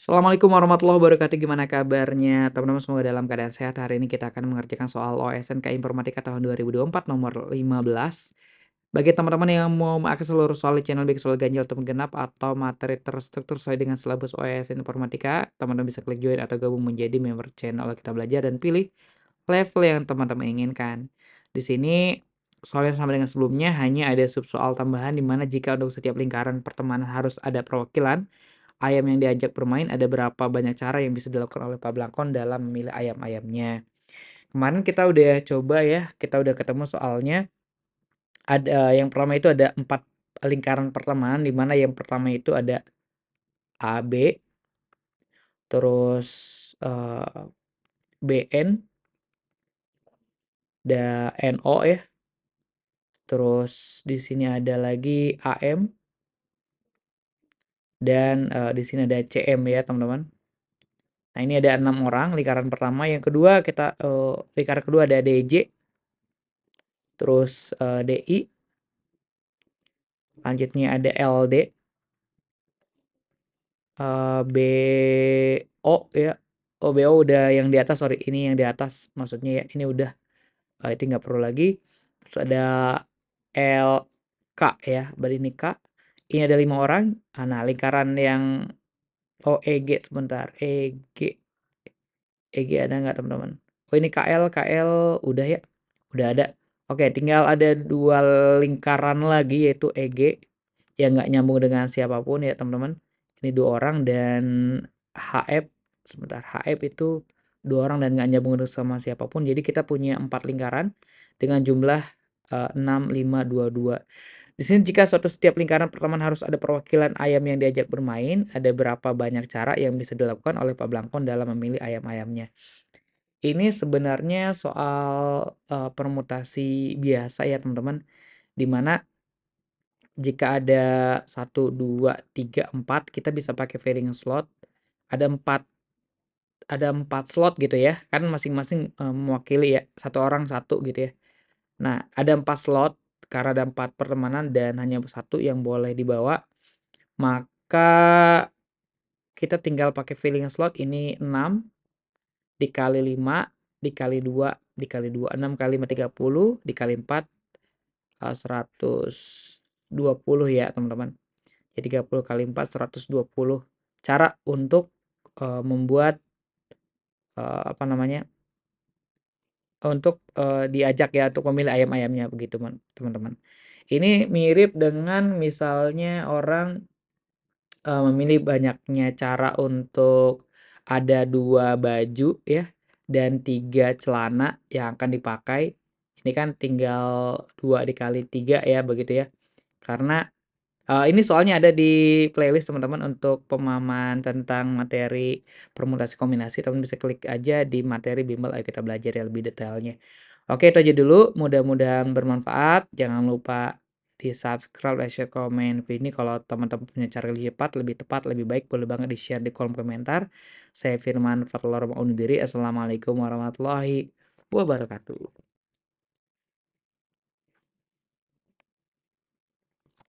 Assalamualaikum warahmatullahi wabarakatuh. Gimana kabarnya? Teman-teman semoga dalam keadaan sehat. Hari ini kita akan mengerjakan soal OSNK Informatika tahun 2024 nomor 15. Bagi teman-teman yang mau mengakses seluruh soal di channel baik soal ganjil atau genap atau materi terstruktur sesuai dengan silabus OSN Informatika, teman-teman bisa klik join atau gabung menjadi member channel kita belajar dan pilih level yang teman-teman inginkan. Di sini soal yang sama dengan sebelumnya hanya ada sub soal tambahan di mana jika untuk setiap lingkaran pertemanan harus ada perwakilan ayam yang diajak bermain ada berapa banyak cara yang bisa dilakukan oleh Pak Blangkon dalam memilih ayam-ayamnya. Kemarin kita udah coba ya, kita udah ketemu soalnya ada eh, yang pertama itu ada empat lingkaran pertemanan di mana yang pertama itu ada AB terus uh, eh, BN, dan NO ya. Terus di sini ada lagi AM, dan uh, di sini ada CM ya teman-teman. Nah ini ada enam orang lingkaran pertama, yang kedua kita uh, lingkaran kedua ada DJ, terus uh, eh, DI, lanjutnya ada LD, uh, BO ya, oh udah yang di atas sorry ini yang di atas maksudnya ya ini udah uh, itu nggak perlu lagi, terus ada LK ya, berarti ini K, ini iya, ada lima orang. Ah, nah, lingkaran yang oh EG sebentar. EG EG ada nggak teman-teman? Oh ini KL KL udah ya, udah ada. Oke, tinggal ada dua lingkaran lagi yaitu EG yang nggak nyambung dengan siapapun ya teman-teman. Ini dua orang dan HF sebentar HF itu dua orang dan nggak nyambung sama siapapun. Jadi kita punya empat lingkaran dengan jumlah uh, eh, 6522. Di sini jika suatu setiap lingkaran pertemanan harus ada perwakilan ayam yang diajak bermain, ada berapa banyak cara yang bisa dilakukan oleh Pak Blangkon dalam memilih ayam-ayamnya. Ini sebenarnya soal uh, permutasi biasa ya teman-teman, dimana jika ada 1, 2, 3, 4, kita bisa pakai varying slot. Ada 4 ada empat slot gitu ya kan masing-masing uh, mewakili ya satu orang satu gitu ya Nah, ada empat slot karena ada empat pertemanan dan hanya satu yang boleh dibawa. Maka kita tinggal pakai filling slot ini 6 dikali 5 dikali 2 dikali 2 6 kali 5 30 dikali 4 120 eh, ya, teman-teman. Jadi 30 kali 4 120 cara untuk uh, membuat uh, apa namanya? untuk uh, diajak ya untuk memilih ayam-ayamnya begitu teman-teman. Ini mirip dengan misalnya orang uh, memilih banyaknya cara untuk ada dua baju ya dan tiga celana yang akan dipakai. Ini kan tinggal dua dikali tiga ya begitu ya. Karena Uh, ini soalnya ada di playlist teman-teman untuk pemahaman tentang materi permutasi kombinasi, teman bisa klik aja di materi bimbel Ayo Kita Belajar ya lebih detailnya. Oke itu aja dulu, mudah-mudahan bermanfaat, jangan lupa di-subscribe, like, share, komen video ini kalau teman-teman punya cara lebih cepat, lebih tepat, lebih baik boleh banget di-share di kolom komentar. Saya Firman Fadlur undur diri. Assalamualaikum warahmatullahi wabarakatuh.